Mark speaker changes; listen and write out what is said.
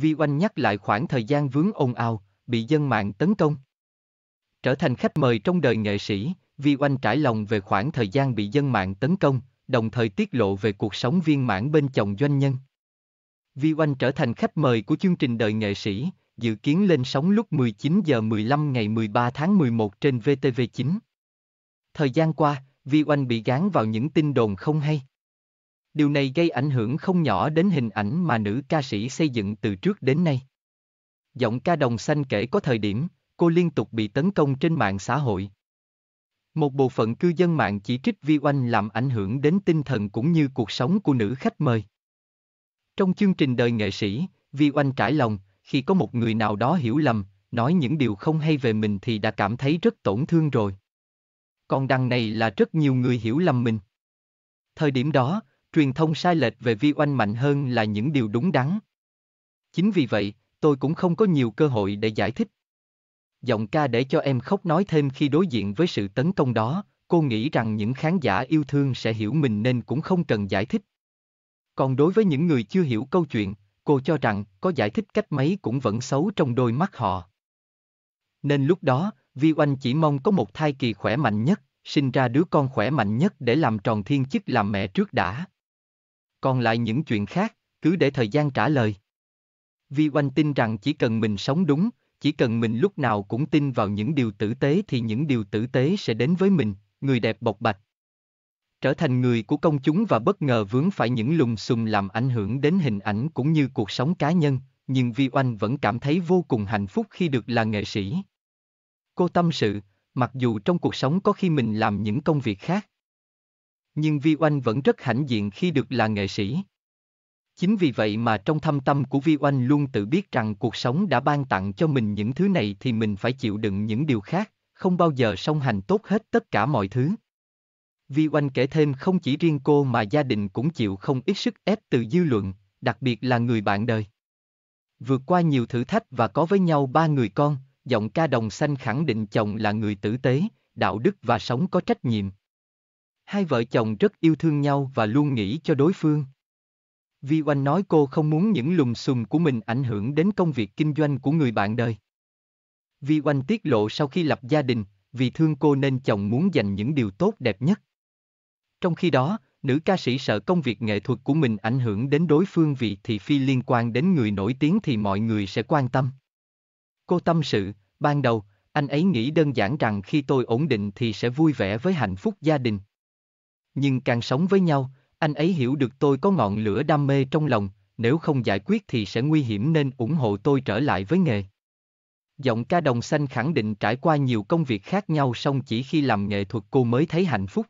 Speaker 1: Vi Oanh nhắc lại khoảng thời gian vướng ồn ào, bị dân mạng tấn công. Trở thành khách mời trong đời nghệ sĩ, Vi Oanh trải lòng về khoảng thời gian bị dân mạng tấn công, đồng thời tiết lộ về cuộc sống viên mãn bên chồng doanh nhân. Vi Oanh trở thành khách mời của chương trình đời nghệ sĩ, dự kiến lên sóng lúc 19 giờ 15 ngày 13 tháng 11 trên VTV9. Thời gian qua, Vi Oanh bị gán vào những tin đồn không hay điều này gây ảnh hưởng không nhỏ đến hình ảnh mà nữ ca sĩ xây dựng từ trước đến nay. Giọng ca đồng xanh kể có thời điểm, cô liên tục bị tấn công trên mạng xã hội. Một bộ phận cư dân mạng chỉ trích Vi Oanh làm ảnh hưởng đến tinh thần cũng như cuộc sống của nữ khách mời. Trong chương trình đời nghệ sĩ, Vi Oanh trải lòng, khi có một người nào đó hiểu lầm, nói những điều không hay về mình thì đã cảm thấy rất tổn thương rồi. Còn đằng này là rất nhiều người hiểu lầm mình. Thời điểm đó, truyền thông sai lệch về vi oanh mạnh hơn là những điều đúng đắn. Chính vì vậy, tôi cũng không có nhiều cơ hội để giải thích. Giọng ca để cho em khóc nói thêm khi đối diện với sự tấn công đó, cô nghĩ rằng những khán giả yêu thương sẽ hiểu mình nên cũng không cần giải thích. Còn đối với những người chưa hiểu câu chuyện, cô cho rằng có giải thích cách mấy cũng vẫn xấu trong đôi mắt họ. Nên lúc đó, Vi Oanh chỉ mong có một thai kỳ khỏe mạnh nhất, sinh ra đứa con khỏe mạnh nhất để làm tròn thiên chức làm mẹ trước đã còn lại những chuyện khác, cứ để thời gian trả lời. Vi Oanh tin rằng chỉ cần mình sống đúng, chỉ cần mình lúc nào cũng tin vào những điều tử tế thì những điều tử tế sẽ đến với mình, người đẹp bộc bạch. Trở thành người của công chúng và bất ngờ vướng phải những lùng xùm làm ảnh hưởng đến hình ảnh cũng như cuộc sống cá nhân, nhưng Vi Oanh vẫn cảm thấy vô cùng hạnh phúc khi được là nghệ sĩ. Cô tâm sự, mặc dù trong cuộc sống có khi mình làm những công việc khác nhưng Vi Oanh vẫn rất hãnh diện khi được là nghệ sĩ. Chính vì vậy mà trong thâm tâm của Vi Oanh luôn tự biết rằng cuộc sống đã ban tặng cho mình những thứ này thì mình phải chịu đựng những điều khác, không bao giờ song hành tốt hết tất cả mọi thứ. Vi Oanh kể thêm không chỉ riêng cô mà gia đình cũng chịu không ít sức ép từ dư luận, đặc biệt là người bạn đời. Vượt qua nhiều thử thách và có với nhau ba người con, giọng ca đồng xanh khẳng định chồng là người tử tế, đạo đức và sống có trách nhiệm, Hai vợ chồng rất yêu thương nhau và luôn nghĩ cho đối phương. Vi Oanh nói cô không muốn những lùm xùm của mình ảnh hưởng đến công việc kinh doanh của người bạn đời. Vi Oanh tiết lộ sau khi lập gia đình, vì thương cô nên chồng muốn dành những điều tốt đẹp nhất. Trong khi đó, nữ ca sĩ sợ công việc nghệ thuật của mình ảnh hưởng đến đối phương vì thị phi liên quan đến người nổi tiếng thì mọi người sẽ quan tâm. Cô tâm sự, ban đầu, anh ấy nghĩ đơn giản rằng khi tôi ổn định thì sẽ vui vẻ với hạnh phúc gia đình, nhưng càng sống với nhau, anh ấy hiểu được tôi có ngọn lửa đam mê trong lòng, nếu không giải quyết thì sẽ nguy hiểm nên ủng hộ tôi trở lại với nghề. Giọng ca đồng xanh khẳng định trải qua nhiều công việc khác nhau xong chỉ khi làm nghệ thuật cô mới thấy hạnh phúc.